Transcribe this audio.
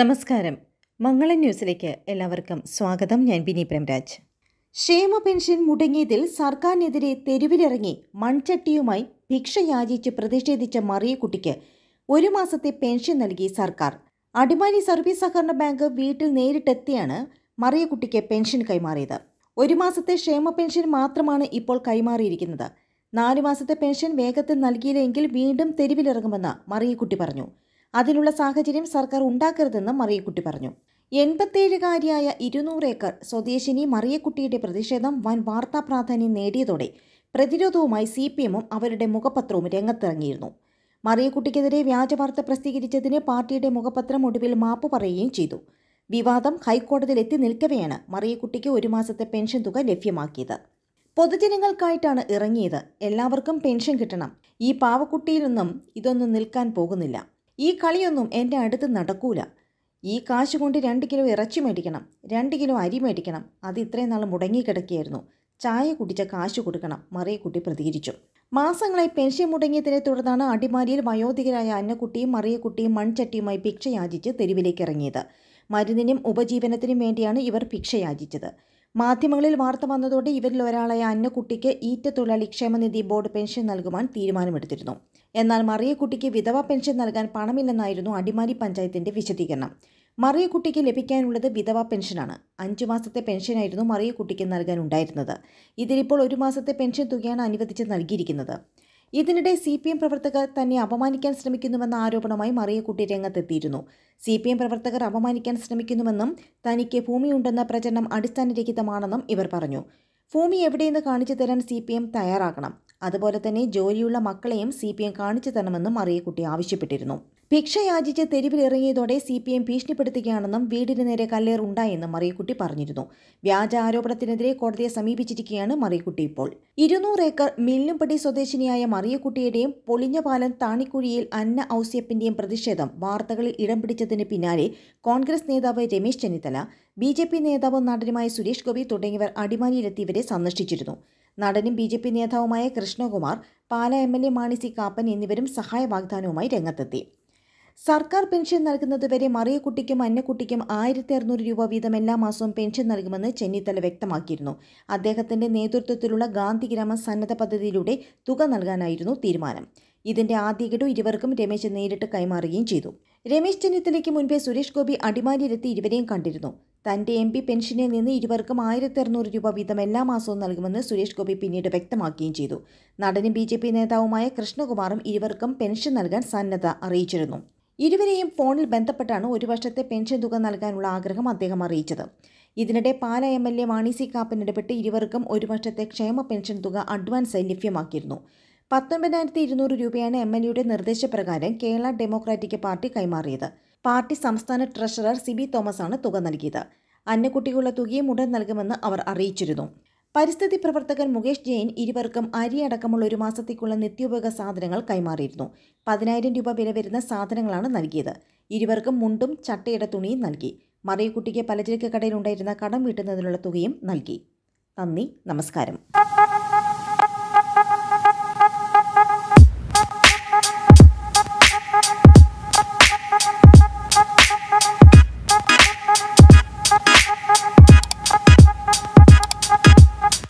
നമസ്കാരം മംഗളൻ ന്യൂസിലേക്ക് എല്ലാവർക്കും സ്വാഗതം ഞാൻ ബിനി പ്രേംരാജ് ക്ഷേമ പെൻഷൻ മുടങ്ങിയതിൽ സർക്കാരിനെതിരെ തെരുവിലിറങ്ങി മൺചട്ടിയുമായി ഭിക്ഷ യാചിച്ച് പ്രതിഷേധിച്ച മറിയക്കുട്ടിക്ക് ഒരു മാസത്തെ പെൻഷൻ നൽകി സർക്കാർ അടിമാലി സർവീസ് സഹകരണ ബാങ്ക് വീട്ടിൽ നേരിട്ടെത്തിയാണ് മറിയക്കുട്ടിക്ക് പെൻഷൻ കൈമാറിയത് ഒരു മാസത്തെ ക്ഷേമ പെൻഷൻ മാത്രമാണ് ഇപ്പോൾ കൈമാറിയിരിക്കുന്നത് നാലു മാസത്തെ പെൻഷൻ വേഗത്തിൽ നൽകിയില്ലെങ്കിൽ വീണ്ടും തെരുവിലിറങ്ങുമെന്ന് മറിയക്കുട്ടി പറഞ്ഞു അതിനുള്ള സാഹചര്യം സർക്കാർ ഉണ്ടാക്കരുതെന്നും മറിയക്കുട്ടി പറഞ്ഞു എൺപത്തേഴുകാരിയായ ഇരുന്നൂറ് ഏക്കർ സ്വദേശിനി മറിയക്കുട്ടിയുടെ പ്രതിഷേധം വൻ വാർത്താ പ്രാധാന്യം നേടിയതോടെ പ്രതിരോധവുമായി സി പി എമ്മും അവരുടെ മുഖപത്രവും രംഗത്തിറങ്ങിയിരുന്നു മറിയക്കുട്ടിക്കെതിരെ വാർത്ത പ്രസിദ്ധീകരിച്ചതിന് പാർട്ടിയുടെ മുഖപത്രം ഒടുവിൽ മാപ്പ് പറയുകയും ചെയ്തു വിവാദം ഹൈക്കോടതിയിൽ എത്തി നിൽക്കവെയാണ് മറിയക്കുട്ടിക്ക് ഒരു മാസത്തെ പെൻഷൻ തുക ലഭ്യമാക്കിയത് പൊതുജനങ്ങൾക്കായിട്ടാണ് ഇറങ്ങിയത് എല്ലാവർക്കും പെൻഷൻ കിട്ടണം ഈ പാവക്കുട്ടിയിലൊന്നും ഇതൊന്നും നിൽക്കാൻ പോകുന്നില്ല ഈ കളിയൊന്നും എൻ്റെ അടുത്ത് നടക്കൂല ഈ കാശ് കൊണ്ട് രണ്ട് കിലോ ഇറച്ചി മേടിക്കണം രണ്ട് കിലോ അരി മേടിക്കണം അത് ഇത്രയും നാൾ മുടങ്ങിക്കിടക്കുകയായിരുന്നു ചായ കുടിച്ച കാശ് കൊടുക്കണം മറിയക്കുട്ടി പ്രതികരിച്ചു മാസങ്ങളായി പെൻഷൻ മുടങ്ങിയതിനെ തുടർന്നാണ് അടിമാലിയിൽ വയോധികരായ അന്നക്കുട്ടിയും മറിയക്കുട്ടിയും മൺചട്ടിയുമായി ഭിക്ഷയാചിച്ച് തെരുവിലേക്ക് ഇറങ്ങിയത് മരുന്നിനും ഉപജീവനത്തിനും വേണ്ടിയാണ് ഇവർ ഭിക്ഷയാചിച്ചത് മാധ്യമങ്ങളിൽ വാർത്ത വന്നതോടെ ഇവരിൽ ഒരാളായ അന്നക്കുട്ടിക്ക് ഈറ്റത്തൊഴിലാളി ക്ഷേമനിധി ബോർഡ് പെൻഷൻ നൽകുവാൻ തീരുമാനമെടുത്തിരുന്നു എന്നാൽ മറിയക്കുട്ടിക്ക് വിധവ പെൻഷൻ നൽകാൻ പണമില്ലെന്നായിരുന്നു അടിമാലി പഞ്ചായത്തിന്റെ വിശദീകരണം മറിയക്കുട്ടിക്ക് ലഭിക്കാനുള്ളത് വിധവ പെൻഷനാണ് അഞ്ചു മാസത്തെ പെൻഷനായിരുന്നു മറിയക്കുട്ടിക്ക് നൽകാനുണ്ടായിരുന്നത് ഇതിലിപ്പോൾ ഒരു മാസത്തെ പെൻഷൻ തുകയാണ് അനുവദിച്ച് നൽകിയിരിക്കുന്നത് ഇതിനിടെ സി പി എം പ്രവർത്തകർ തന്നെ അപമാനിക്കാൻ ശ്രമിക്കുന്നുവെന്ന ആരോപണമായി മറിയക്കുട്ടി രംഗത്തെത്തിയിരുന്നു സി പി എം പ്രവർത്തകർ അപമാനിക്കാൻ ശ്രമിക്കുന്നുവെന്നും തനിക്ക് ഭൂമിയുണ്ടെന്ന പ്രചരണം അടിസ്ഥാനരഹിതമാണെന്നും ഇവർ പറഞ്ഞു ഭൂമി എവിടെയെന്ന് കാണിച്ചു തരാൻ സി പി എം തയ്യാറാകണം അതുപോലെ തന്നെ ജോലിയുള്ള മക്കളെയും സി കാണിച്ചു തരണമെന്നും മറിയക്കുട്ടി ആവശ്യപ്പെട്ടിരുന്നു ഭിക്ഷയാചിച്ച് തെരുവിലിറങ്ങിയതോടെ സി പി എം ഭീഷണിപ്പെടുത്തുകയാണെന്നും വീടിന് നേരെ കല്ലേറുണ്ടായെന്നും മറിയക്കുട്ടി പറഞ്ഞിരുന്നു വ്യാജ ആരോപണത്തിനെതിരെ കോടതിയെ സമീപിച്ചിരിക്കുകയാണ് മറിയക്കുട്ടി ഇപ്പോൾ ഇരുന്നൂറ് ഏക്കർ മില്ലുംപടി സ്വദേശിനിയായ മറിയക്കുട്ടിയുടെയും പൊളിഞ്ഞപാലം താണിക്കുഴിയിൽ അന്ന ഔസ്യപ്പിന്റെയും പ്രതിഷേധം വാർത്തകളിൽ ഇടം പിടിച്ചതിന് പിന്നാലെ കോൺഗ്രസ് നേതാവ് Ramesh Chennithala B J P നേതാവും നടനുമായ സുരേഷ് ഗോപി തുടങ്ങിയവർ അടിമാലിയിലെത്തി ഇവരെ സന്ദർശിച്ചിരുന്നു നടനും ബി ജെ പി നേതാവുമായ Krishnakumar Pala M L A Mani C Kappan എന്നിവരും സഹായ വാഗ്ദാനവുമായി രംഗത്തെത്തി സർക്കാർ പെൻഷൻ നൽകുന്നത് വരെ മറിയക്കുട്ടിക്കും അന്നക്കുട്ടിക്കും ആയിരത്തി അറുന്നൂറ് രൂപ വീതം എല്ലാ മാസവും പെൻഷൻ നൽകുമെന്ന് ചെന്നിത്തല വ്യക്തമാക്കിയിരുന്നു അദ്ദേഹത്തിന്റെ നേതൃത്വത്തിലുള്ള ഗാന്ധിഗ്രാമ സന്നദ്ധ പദ്ധതിയിലൂടെ തുക നൽകാനായിരുന്നു തീരുമാനം ഇതിന്റെ ആദ്യ ഗഡു ഇരുവർക്കും രമേശ് നേരിട്ട് കൈമാറുകയും ചെയ്തു രമേശ് ചെന്നിത്തലയ്ക്ക് മുൻപേ സുരേഷ് ഗോപി അടിമാലിയിലെത്തി ഇരുവരെയും കണ്ടിരുന്നു തന്റെ എം പി പെൻഷനിൽ നിന്ന് ഇരുവർക്കും ആയിരത്തി അറുന്നൂറ് രൂപ വീതം എല്ലാ മാസവും നൽകുമെന്ന് സുരേഷ് ഗോപി പിന്നീട് വ്യക്തമാക്കുകയും ചെയ്തു നടനും ബി നേതാവുമായ കൃഷ്ണകുമാറും ഇരുവർക്കും പെൻഷൻ നൽകാൻ സന്നദ്ധ അറിയിച്ചിരുന്നു ഇരുവരെയും ഫോണിൽ ബന്ധപ്പെട്ടാണ് ഒരു വർഷത്തെ പെൻഷൻ തുക നൽകാനുള്ള ആഗ്രഹം അദ്ദേഹം അറിയിച്ചത് ഇതിനിടെ Pala M L A Vani C Kappan ഇടപെട്ട് ഇരുവർക്കും ഒരു വർഷത്തെ ക്ഷേമ പെൻഷൻ തുക അഡ്വാൻസായി ലഭ്യമാക്കിയിരുന്നു പത്തൊൻപതിനായിരത്തി ഇരുന്നൂറ് രൂപയാണ് എം എൽ എയുടെ നിർദ്ദേശപ്രകാരം കേരള ഡെമോക്രാറ്റിക് പാർട്ടി കൈമാറിയത് പാർട്ടി സംസ്ഥാന ട്രഷറർ സിബി തോമസ് ആണ് തുക നൽകിയത് അന്നക്കുട്ടിക്കുള്ള തുകയും ഉടൻ നൽകുമെന്ന് അവർ അറിയിച്ചിരുന്നു പരിസ്ഥിതി പ്രവർത്തകൻ മുകേഷ് ജെയിൻ ഇരുവർക്കും അരി അടക്കമുള്ള ഒരു മാസത്തേക്കുള്ള നിത്യോപയോഗ സാധനങ്ങൾ കൈമാറിയിരുന്നു പതിനായിരം രൂപ വില വരുന്ന സാധനങ്ങളാണ് നൽകിയത് ഇരുവർക്കും മുണ്ടും ചട്ടയുടെ തുണിയും നൽകി മറിയക്കുട്ടിക്ക് പലചരക്ക് കടയിലുണ്ടായിരുന്ന കടം വീട്ടുന്നതിനുള്ള തുകയും നൽകി നന്ദി നമസ്കാരം